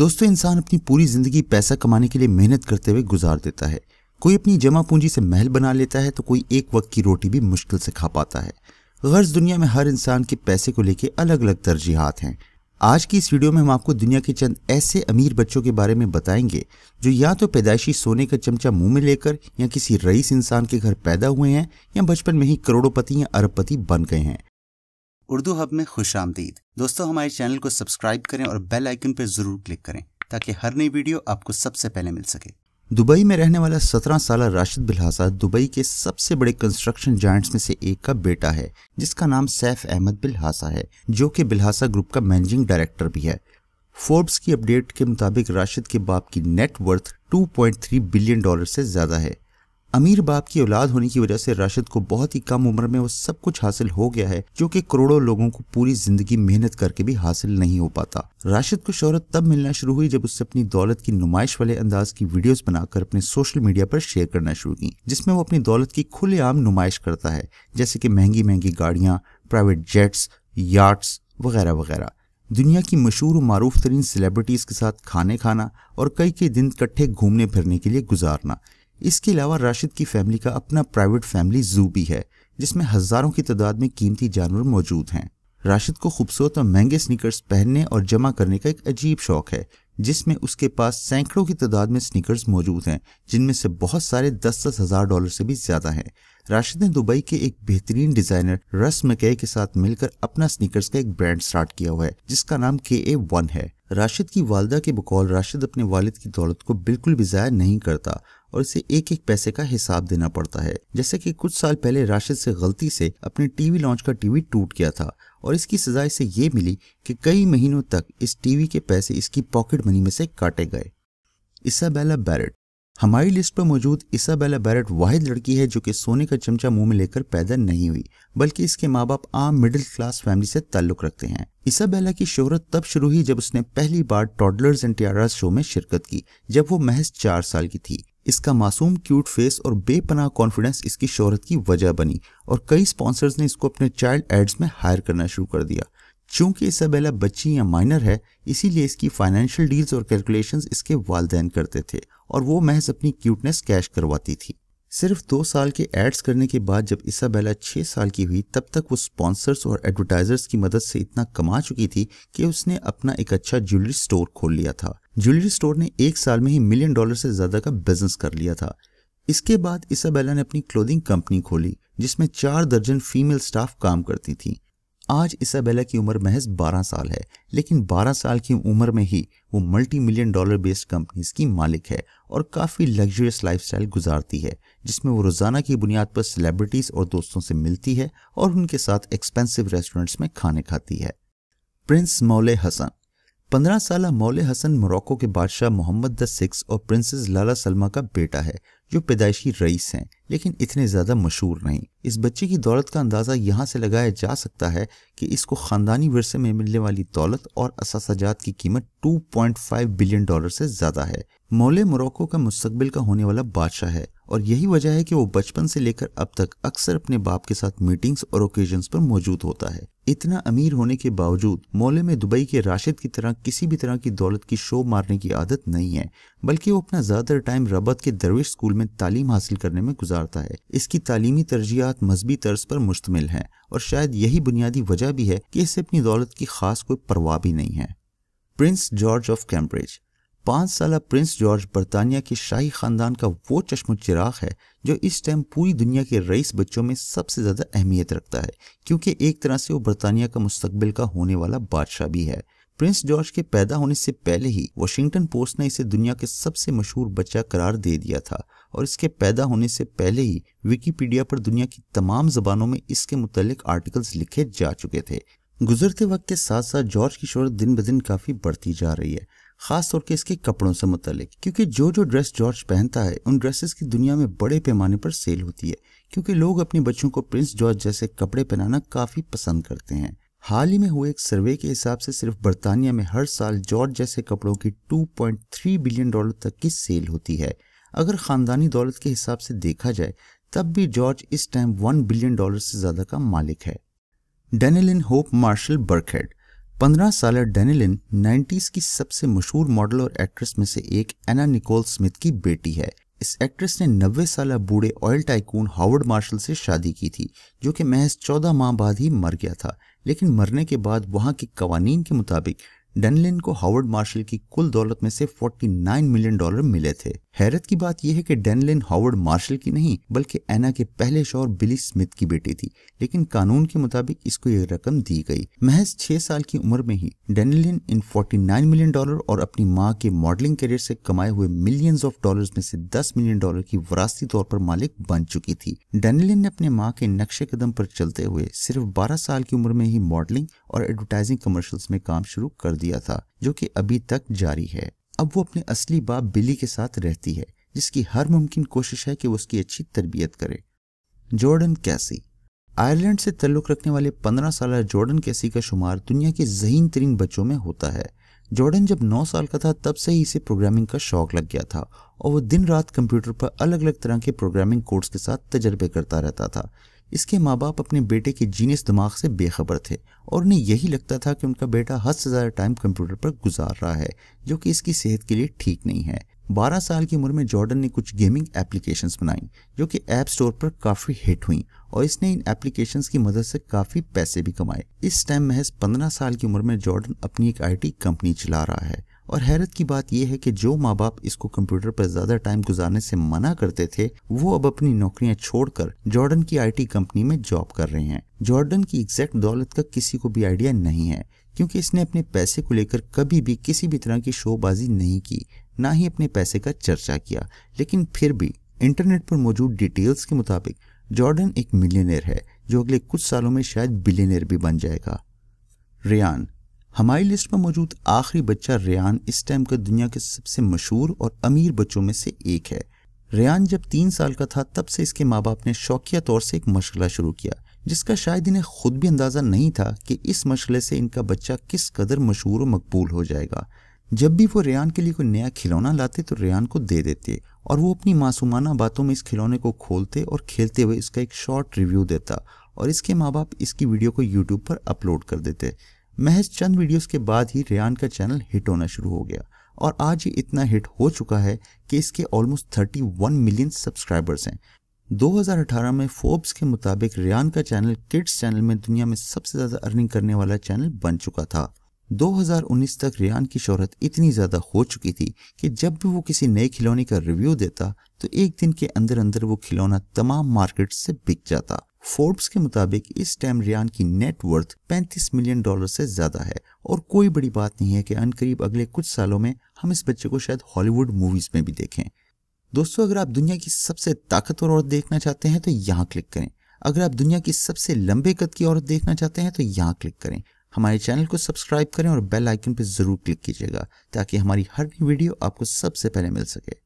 दोस्तों इंसान अपनी पूरी ज़िंदगी पैसा कमाने के लिए मेहनत करते हुए गुजार देता है कोई अपनी जमा पूंजी से महल बना लेता है तो कोई एक वक्त की रोटी भी मुश्किल से खा पाता है गर्ज दुनिया में हर इंसान के पैसे को लेकर अलग अलग तरजीहत हैं आज की इस वीडियो में हम आपको दुनिया के चंद ऐसे अमीर बच्चों के बारे में बताएंगे जो या तो पैदाइशी सोने का चमचा मुंह में लेकर या किसी रईस इंसान के घर पैदा हुए हैं या बचपन में ही करोड़ोंपति या अरबपति बन गए हैं उर्दू हब में खुश आमदीद दोस्तों हमारे चैनल को सब्सक्राइब करें और बेल आइकन पर ज़रूर क्लिक करें ताकि हर नई वीडियो आपको सबसे पहले मिल सके दुबई में रहने वाला 17 साल राशिद बिलहासा दुबई के सबसे बड़े कंस्ट्रक्शन जॉइंट्स में से एक का बेटा है जिसका नाम सैफ अहमद बिलहासा है जो कि बिलहासा ग्रुप का मैनेजिंग डायरेक्टर भी है फोर्ब्स की अपडेट के मुताबिक राशिद के बाप की नेटवर्थ वर्थ 2.3 बिलियन डॉलर से ज़्यादा है अमीर बाप की औलाद होने की वजह से राशिद को बहुत ही कम उम्र में वो सब कुछ हासिल हो गया है जो कि करोड़ों लोगों को पूरी जिंदगी मेहनत करके भी हासिल नहीं हो पाता राशिद को शोहरत तब मिलना शुरू हुई जब उससे अपनी दौलत की नुमाइश वाले अंदाज की वीडियोस बनाकर अपने सोशल मीडिया पर शेयर करना शुरू की जिसमें वो अपनी दौलत की खुलेआम नुमाइश करता है जैसे कि महंगी महंगी गाड़ियाँ प्राइवेट जेट्स यार्ड्स वगैरह वगैरह दुनिया की मशहूर और मरूफ तरीन सेलिब्रिटीज़ के साथ खाने खाना और कई कई दिन इकट्ठे घूमने फिरने के लिए गुजारना इसके अलावा राशिद की फैमिली का अपना प्राइवेट फैमिली जू भी है जिसमें हजारों की तादाद में कीमती जानवर मौजूद हैं राशिद को खूबसूरत और महंगे स्नीकर्स पहनने और जमा करने का एक अजीब शौक है जिसमें उसके पास सैकड़ों की तादाद में स्नीकर्स मौजूद हैं जिनमें से बहुत सारे दस दस हज़ार डॉलर से भी ज़्यादा हैं राशिद ने दुबई के एक बेहतरीन डिज़ाइनर रस मकई के साथ मिलकर अपना स्नीकर्स का एक ब्रांड स्टार्ट किया हुआ है जिसका नाम के ए वन है राशिद की वालदा के बकौल राशिद अपने वालिद की दौलत को बिल्कुल भी ज़ाया नहीं करता और इसे एक एक पैसे का हिसाब देना पड़ता है जैसे कि कुछ साल पहले राशिद से गलती से अपने टीवी लॉन्च का टीवी टूट गया था और इसकी सजा इसे ये मिली कि कई महीनों तक इस टीवी के पैसे इसकी पॉकेट मनी में से काटे गए इसाबेला बैरट हमारी लिस्ट पर मौजूद इसाबेला बैरट वाहिद लड़की है जो कि सोने का चमचा मुंह में लेकर पैदा नहीं हुई बल्कि इसके माँ बाप आम मिडिल क्लास फैमिली से ताल्लुक रखते हैं इसाबेला की शोहरत तब शुरू हुई जब उसने पहली बार टॉडलर्स एंड टियारा शो में शिरकत की जब वो महज चार साल की थी इसका मासूम क्यूट फेस और बेपनाह कॉन्फिडेंस इसकी शोहरत की वजह बनी और कई स्पॉन्सर्स ने इसको अपने चाइल्ड एड्स में हायर करना शुरू कर दिया चूंकि इसबेला बच्ची या माइनर है इसीलिए इसकी फाइनेंशियल डील्स और कैलकुलेशंस इसके वालदेन करते थे और वो महज अपनी क्यूटनेस कैश करवाती थी सिर्फ दो साल के एड्स करने के बाद जब इसाबेला छः साल की हुई तब तक वो स्पॉन्सर्स और एडवर्टाइजर्स की मदद से इतना कमा चुकी थी कि उसने अपना एक अच्छा ज्वेलरी स्टोर खोल लिया था ज्वेलरी स्टोर ने एक साल में ही मिलियन डॉलर से ज़्यादा का बिजनेस कर लिया था इसके बाद इसाबेला ने अपनी क्लोदिंग कंपनी खोली जिसमें चार दर्जन फीमेल स्टाफ काम करती थी आज इसाबेला की उम्र महज 12 साल है लेकिन 12 साल की उम्र में ही वो multi million dollar based companies की मालिक है और काफ़ी लग्जरियस लाइफस्टाइल गुजारती है जिसमें वो रोज़ाना की बुनियाद पर सेलिब्रिटीज़ और दोस्तों से मिलती है और उनके साथ एक्सपेंसिव रेस्टोरेंट्स में खाने खाती है प्रिंस मौले हसन पंद्रह साल मौल हसन मोरक्को के बादशाह मोहम्मद द सिक्स और प्रिंसेस लाला सलमा का बेटा है जो पैदाइशी रईस हैं लेकिन इतने ज़्यादा मशहूर नहीं इस बच्चे की दौलत का अंदाज़ा यहाँ से लगाया जा सकता है कि इसको ख़ानदानी वरसे में मिलने वाली दौलत और असाजात की कीमत 2.5 बिलियन डॉलर से ज़्यादा है मौल मोरक्को का मुस्तबिल का होने वाला बादशाह है और यही वजह है कि वो बचपन से लेकर अब तक अक्सर अपने बाप के साथ मीटिंग्स और ओकेजन पर मौजूद होता है इतना अमीर होने के बावजूद मोले में दुबई के राशिद की तरह किसी भी तरह की दौलत की शो मारने की आदत नहीं है बल्कि वो अपना ज़्यादातर टाइम रबत के दरवेश स्कूल में तालीम हासिल करने में गुजारता है इसकी तालीमी तरजीहत मजहबी तर्ज पर मुश्तमिल है और शायद यही बुनियादी वजह भी है कि इसे अपनी दौलत की खास कोई परवाह भी नहीं है प्रिंस जॉर्ज ऑफ कैम्ब्रिज पांच साल प्रिंस जॉर्ज बरतानिया के शाही खानदान का वो चश्म चिराग है जो इस टाइम पूरी दुनिया के रईस बच्चों में सबसे ज़्यादा अहमियत रखता है क्योंकि एक तरह से वो बरतानिया का मुस्तबिल का होने वाला बादशाह भी है प्रिंस जॉर्ज के पैदा होने से पहले ही वाशिंगटन पोस्ट ने इसे दुनिया के सबसे मशहूर बच्चा करार दे दिया था और इसके पैदा होने से पहले ही विकीपीडिया पर दुनिया की तमाम जबानों में इसके मुतलिक आर्टिकल्स लिखे जा चुके थे गुजरते वक्त के साथ साथ जॉर्ज की शोहरत दिन ब दिन काफ़ी बढ़ती जा रही है खास तौर के इसके कपड़ों से मुतलिक क्योंकि जो जो ड्रेस जॉर्ज पहनता है उन ड्रेसेस की दुनिया में बड़े पैमाने पर सेल होती है क्योंकि लोग अपने बच्चों को प्रिंस जॉर्ज जैसे कपड़े पहनाना काफ़ी पसंद करते हैं हाल ही में हुए एक सर्वे के हिसाब से सिर्फ बर्तानिया में हर साल जॉर्ज जैसे कपड़ों की 2.3 बिलियन डॉलर तक की सेल होती है अगर ख़ानदानी दौलत के हिसाब से देखा जाए तब भी जॉर्ज इस टाइम 1 बिलियन डॉलर से ज़्यादा का मालिक है Dannielynn Hope Marshall Birkhead पंद्रह साल डेनिलिन 90s की सबसे मशहूर मॉडल और एक्ट्रेस में से एक एना निकोल स्मिथ की बेटी है इस एक्ट्रेस ने नब्बे साल बूढ़े ऑयल टाइकून हावर्ड मार्शल से शादी की थी जो कि महज चौदह माह बाद ही मर गया था लेकिन मरने के बाद वहाँ के कवानीन के मुताबिक डेनलिन को हावर्ड मार्शल की कुल दौलत में से 49 मिलियन डॉलर मिले थे हैरत की बात यह है कि डेनलिन हॉवर्ड मार्शल की नहीं बल्कि एना के पहले शोर बिली स्मिथ की बेटी थी लेकिन कानून के मुताबिक इसको ये रकम दी गई महज छह साल की उम्र में ही डेनलिन इन 49 मिलियन डॉलर और अपनी माँ के मॉडलिंग करियर से कमाए हुए मिलियंस ऑफ डॉलर्स में से 10 मिलियन डॉलर की वरासती तौर पर मालिक बन चुकी थी डेनलिन ने अपने माँ के नक्शे कदम पर चलते हुए सिर्फ बारह साल की उम्र में ही मॉडलिंग और एडवर्टाइजिंग कमर्शल में काम शुरू कर दिया था जो की अभी तक जारी है अब वो अपने असली बाप बिली के साथ रहती है जिसकी हर मुमकिन कोशिश है कि वो उसकी अच्छी तरबियत करे जॉर्डन कैसी आयरलैंड से तल्लुक रखने वाले 15 साल जॉर्डन कैसी का शुमार दुनिया के जहीन तरीन बच्चों में होता है जॉर्डन जब 9 साल का था तब से ही इसे प्रोग्रामिंग का शौक लग गया था और वो दिन रात कंप्यूटर पर अलग अलग तरह के प्रोग्रामिंग कोर्स के साथ तजर्बे करता रहता था इसके माँ बाप अपने बेटे के जीनियस दिमाग से बेखबर थे और उन्हें यही लगता था कि उनका बेटा हद से ज़्यादा टाइम कंप्यूटर पर गुजार रहा है जो कि इसकी सेहत के लिए ठीक नहीं है 12 साल की उम्र में जॉर्डन ने कुछ गेमिंग एप्लीकेशन बनाई जो कि ऐप स्टोर पर काफ़ी हिट हुई और इसने इन एप्लीकेशन की मदद से काफ़ी पैसे भी कमाए इस टाइम महज 15 साल की उम्र में जॉर्डन अपनी एक आईटी कंपनी चला रहा है और हैरत की बात यह है कि जो माँ बाप इसको कंप्यूटर पर ज्यादा टाइम गुजारने से मना करते थे वो अब अपनी नौकरियां छोड़कर जॉर्डन की आईटी कंपनी में जॉब कर रहे हैं जॉर्डन की एग्जैक्ट दौलत का किसी को भी आइडिया नहीं है क्योंकि इसने अपने पैसे को लेकर कभी भी किसी भी तरह की शोबाजी नहीं की ना ही अपने पैसे का चर्चा किया लेकिन फिर भी इंटरनेट पर मौजूद डिटेल्स के मुताबिक जॉर्डन एक मिलियनर है जो अगले कुछ सालों में शायद बिलियनर भी बन जाएगा रियान हमारी लिस्ट में मौजूद आखिरी बच्चा रियान इस टाइम का दुनिया के सबसे मशहूर और अमीर बच्चों में से एक है रियान जब तीन साल का था तब से इसके माँ बाप ने शौकिया तौर से एक मशगला शुरू किया जिसका शायद इन्हें खुद भी अंदाज़ा नहीं था कि इस मशले से इनका बच्चा किस कदर मशहूर और मकबूल हो जाएगा जब भी वो रियान के लिए कोई नया खिलौना लाते तो रियान को दे देते और वो अपनी मासूमाना बातों में इस खिलौने को खोलते और खेलते हुए इसका एक शॉर्ट रिव्यू देता और इसके माँ बाप इसकी वीडियो को यूट्यूब पर अपलोड कर देते महज चंद वीडियोस के बाद ही रियान का चैनल हिट होना शुरू हो गया और आज ये इतना हिट हो चुका है कि इसके ऑलमोस्ट 31 मिलियन सब्सक्राइबर्स हैं 2018 में फोर्ब्स के मुताबिक रियान का चैनल किड्स चैनल में दुनिया में सबसे ज़्यादा अर्निंग करने वाला चैनल बन चुका था 2019 तक रियान की शोहरत इतनी ज़्यादा हो चुकी थी कि जब भी वो किसी नए खिलौने का रिव्यू देता तो एक दिन के अंदर अंदर वो खिलौना तमाम मार्केट से बिक जाता फोर्ब्स के मुताबिक इस टाइम रियान की नेटवर्थ 35 मिलियन डॉलर से ज़्यादा है और कोई बड़ी बात नहीं है कि अनकरीब अगले कुछ सालों में हम इस बच्चे को शायद हॉलीवुड मूवीज़ में भी देखें दोस्तों अगर आप दुनिया की सबसे ताकतवर औरत देखना चाहते हैं तो यहाँ क्लिक करें अगर आप दुनिया की सबसे लंबे कद की औरत देखना चाहते हैं तो यहाँ क्लिक करें हमारे चैनल को सब्सक्राइब करें और बेल आइकन पर ज़रूर क्लिक कीजिएगा ताकि हमारी हर वीडियो आपको सबसे पहले मिल सके